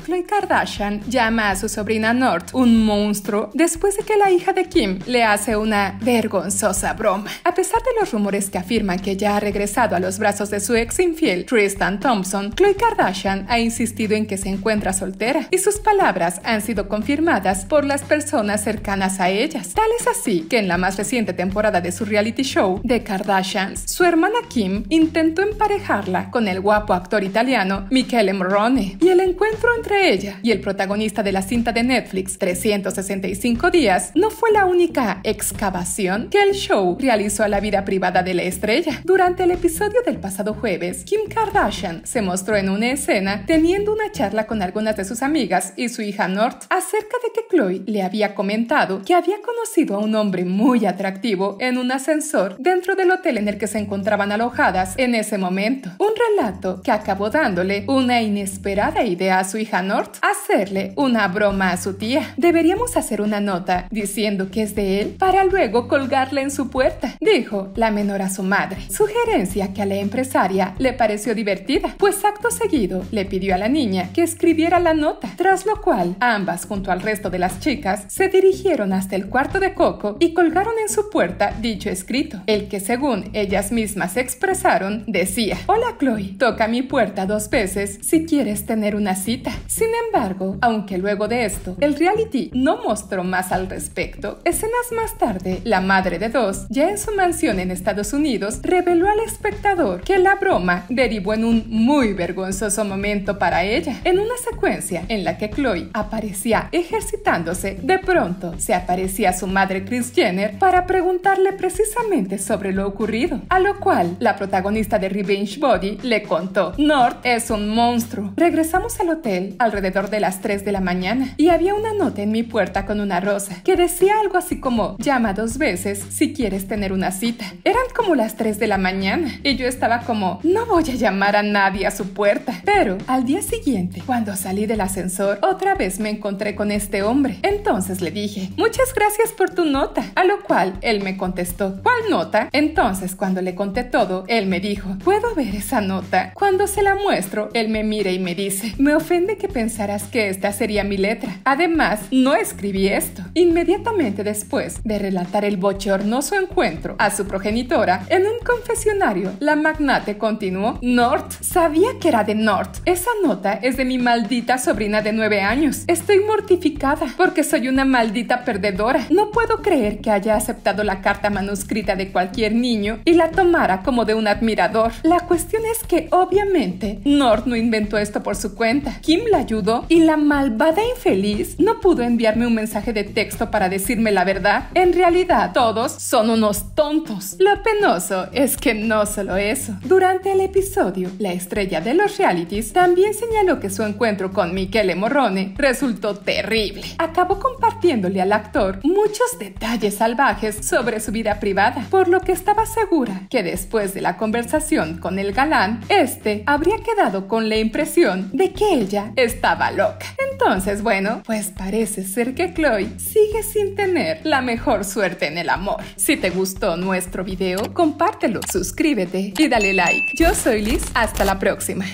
Khloe Kardashian llama a su sobrina North un monstruo después de que la hija de Kim le hace una vergonzosa broma. A pesar de los rumores que afirman que ya ha regresado a los brazos de su ex infiel Tristan Thompson, Khloe Kardashian ha insistido en que se encuentra soltera y sus palabras han sido confirmadas por las personas cercanas a ellas. Tal es así que en la más reciente temporada de su reality show, The Kardashians, su hermana Kim intentó emparejarla con el guapo actor italiano Michele Morrone y el encuentro entre ella y el protagonista de la cinta de Netflix 365 días no fue la única excavación que el show realizó a la vida privada de la estrella. Durante el episodio del pasado jueves, Kim Kardashian se mostró en una escena teniendo una charla con algunas de sus amigas y su hija North acerca de que Chloe le había comentado que había conocido a un hombre muy atractivo en un ascensor dentro del hotel en el que se encontraban alojadas en ese momento. Un relato que acabó dándole una inesperada idea a su hija hacerle una broma a su tía. Deberíamos hacer una nota diciendo que es de él para luego colgarle en su puerta, dijo la menor a su madre. Sugerencia que a la empresaria le pareció divertida, pues acto seguido le pidió a la niña que escribiera la nota, tras lo cual ambas junto al resto de las chicas se dirigieron hasta el cuarto de Coco y colgaron en su puerta dicho escrito, el que según ellas mismas expresaron decía, Hola Chloe, toca mi puerta dos veces si quieres tener una cita. Sin embargo, aunque luego de esto el reality no mostró más al respecto, escenas más tarde, la madre de dos, ya en su mansión en Estados Unidos, reveló al espectador que la broma derivó en un muy vergonzoso momento para ella, en una secuencia en la que Chloe aparecía ejercitándose, de pronto se aparecía su madre Chris Jenner para preguntarle precisamente sobre lo ocurrido, a lo cual la protagonista de Revenge Body le contó, North es un monstruo. Regresamos al hotel alrededor de las 3 de la mañana y había una nota en mi puerta con una rosa que decía algo así como llama dos veces si quieres tener una cita. Eran como las 3 de la mañana y yo estaba como no voy a llamar a nadie a su puerta. Pero al día siguiente, cuando salí del ascensor, otra vez me encontré con este hombre. Entonces le dije, muchas gracias por tu nota, a lo cual él me contestó, ¿cuál nota? Entonces cuando le conté todo, él me dijo, ¿puedo ver esa nota? Cuando se la muestro, él me mira y me dice, me ofende que pensarás que esta sería mi letra. Además, no escribí esto. Inmediatamente después de relatar el bochornoso encuentro a su progenitora en un confesionario, la magnate continuó, North, sabía que era de North. Esa nota es de mi maldita sobrina de nueve años. Estoy mortificada porque soy una maldita perdedora. No puedo creer que haya aceptado la carta manuscrita de cualquier niño y la tomara como de un admirador. La cuestión es que obviamente North no inventó esto por su cuenta. Kim la ayudo y la malvada infeliz no pudo enviarme un mensaje de texto para decirme la verdad, en realidad todos son unos tontos. Lo penoso es que no solo eso. Durante el episodio, la estrella de los realities también señaló que su encuentro con Michele Morrone resultó terrible. Acabó compartiéndole al actor muchos detalles salvajes sobre su vida privada, por lo que estaba segura que después de la conversación con el galán, este habría quedado con la impresión de que ella es estaba loca. Entonces, bueno, pues parece ser que Chloe sigue sin tener la mejor suerte en el amor. Si te gustó nuestro video, compártelo, suscríbete y dale like. Yo soy Liz, hasta la próxima.